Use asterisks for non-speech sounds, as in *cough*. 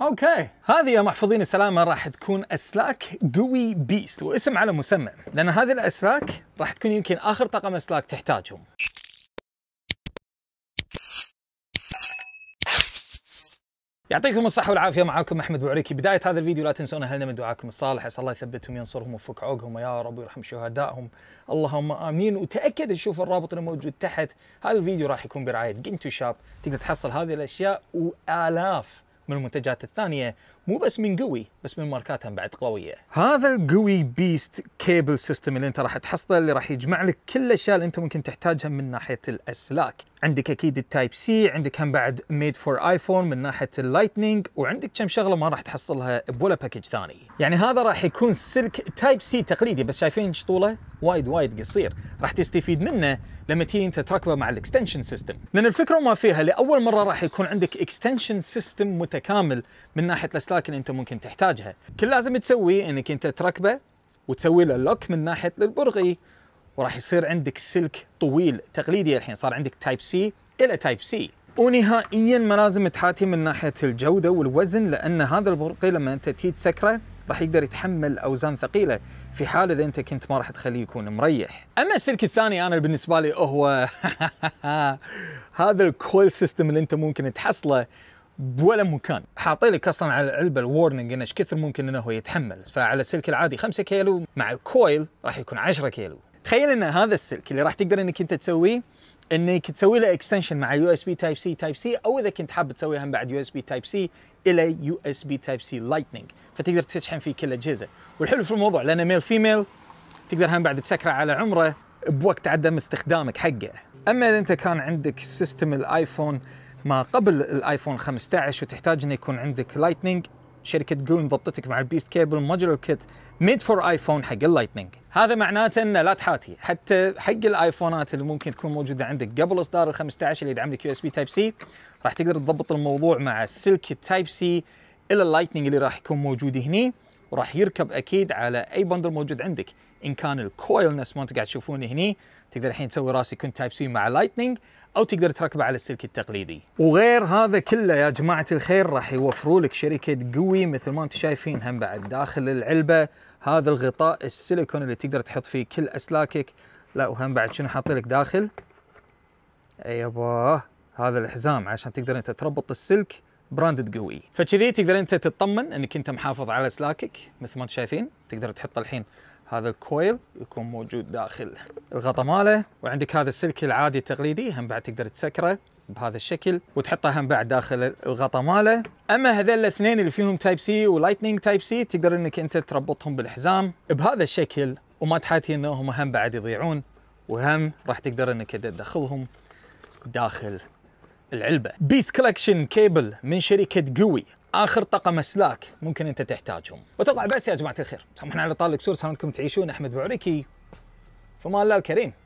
اوكي هذه يا محفوظين السلامه راح تكون اسلاك قوي بيست واسم على مسمى لان هذه الاسلاك راح تكون يمكن اخر طقم اسلاك تحتاجهم يعطيكم الصحة والعافية معاكم أحمد بوعريكي بداية هذا الفيديو لا تنسون أهلنا من دعاكم الصالح أسأل الله يثبتهم ينصرهم ويفك عوقهم يا رب ويرحم شهدائهم اللهم آمين وتأكد تشوف الرابط الموجود تحت هذا الفيديو راح يكون برعاية جنتو شاب تقدر تحصل هذه الأشياء وآلاف من المنتجات الثانية مو بس من قوي بس من ماركاتها بعد قويه هذا القوي بيست كيبل سيستم اللي انت راح تحصله اللي راح يجمع لك كل الاشياء اللي انت ممكن تحتاجها من ناحيه الاسلاك عندك اكيد التايب سي عندك هم بعد ميد فور ايفون من ناحيه اللايتنينج وعندك كم شغله ما راح تحصلها بولا باكج ثاني يعني هذا راح يكون سلك تايب سي تقليدي بس شايفين ايش طوله وايد وايد قصير راح تستفيد منه لما تيجي انت تركبه مع الاكستنشن سيستم لان الفكره وما فيها لاول مره راح يكون عندك اكستنشن سيستم متكامل من ناحيه الاسلاك لكن انت ممكن تحتاجها كل لازم تسويه انك انت تركبه وتسوي له لوك من ناحيه البرغي وراح يصير عندك سلك طويل تقليدي الحين صار عندك تايب سي الى تايب سي ونهائيا ما لازم تحاتي من ناحيه الجوده والوزن لان هذا البرقي لما انت تي تسكره راح يقدر يتحمل اوزان ثقيله في حال اذا انت كنت ما راح تخليه يكون مريح. اما السلك الثاني انا بالنسبه لي هو *laughs* هذا الكويل سيستم اللي انت ممكن تحصله بولا مكان حاطي لك اصلا على العلبه الورننج انه ايش كثر ممكن انه هو يتحمل فعلى السلك العادي 5 كيلو مع الكويل راح يكون 10 كيلو تخيل ان هذا السلك اللي راح تقدر انك انت تسويه انك تسوي له اكستنشن مع يو اس بي تايب سي تايب سي او اذا كنت حاب تسويها بعد يو اس بي تايب سي الى يو اس بي تايب سي لايتنج فتقدر تشحن فيه كل الاجهزه والحلو في الموضوع لان ميل فيميل تقدر هم بعد تسكره على عمره بوقت عدم استخدامك حقه اما اذا انت كان عندك سيستم الايفون ما قبل الايفون 15 وتحتاج انه يكون عندك لايتنينج شركه جوين ضبطتك مع البيست كيبل موديلر كيت ميد فور ايفون حق اللايتنينج هذا معناته انه لا تحاتي حتى حق الايفونات اللي ممكن تكون موجوده عندك قبل اصدار ال 15 اللي يدعم لك يو اس بي تايب سي راح تقدر تضبط الموضوع مع السلك التايب سي الى اللايتنينج اللي راح يكون موجود هني وراح يركب اكيد على اي بندل موجود عندك ان كان الكويل نفس ما انتم قاعد تشوفونه هني تقدر الحين تسوي راسي كنت تايب سي مع لايتنينج او تقدر تركبه على السلك التقليدي وغير هذا كله يا جماعه الخير راح يوفروا لك شركه قوي مثل ما انتم شايفين هم بعد داخل العلبه هذا الغطاء السيليكون اللي تقدر تحط فيه كل اسلاكك لا وهم بعد شنو حاط لك داخل ايوه هذا الحزام عشان تقدر انت تربط السلك براندد قوي فكذي تقدر انت تطمن انك انت محافظ على سلاكك مثل ما انتم شايفين تقدر تحط الحين هذا الكويل يكون موجود داخل الغطاء ماله وعندك هذا السلك العادي التقليدي هم بعد تقدر تسكره بهذا الشكل وتحطه هم بعد داخل الغطاء ماله اما هذول الاثنين اللي فيهم تايب سي ولايتنينج تايب سي تقدر انك انت تربطهم بالحزام بهذا الشكل وما تحاتي انهم هم بعد يضيعون وهم راح تقدر انك تدخلهم داخل العلبة بيس كولكشن كيبل من شركة قوي اخر طقم اسلاك ممكن انت تحتاجهم وتطلع بس يا جماعه الخير سامحنا على طال الكسور سلامتكم تعيشون احمد بعريكي فما الله الكريم